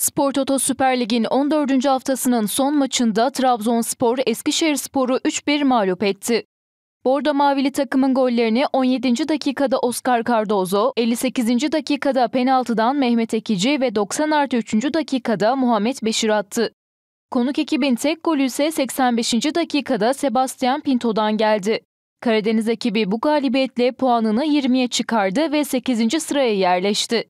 Spor Toto Süper Lig'in 14. haftasının son maçında Trabzonspor Eskişehirspor'u 3-1 mağlup etti. Bordo Mavili takımın gollerini 17. dakikada Oscar Cardozo, 58. dakikada penaltıdan Mehmet Ekici ve 90 artı 3. dakikada Muhammed Beşir attı. Konuk ekibin tek golü ise 85. dakikada Sebastian Pinto'dan geldi. Karadeniz ekibi bu galibiyetle puanını 20'ye çıkardı ve 8. sıraya yerleşti.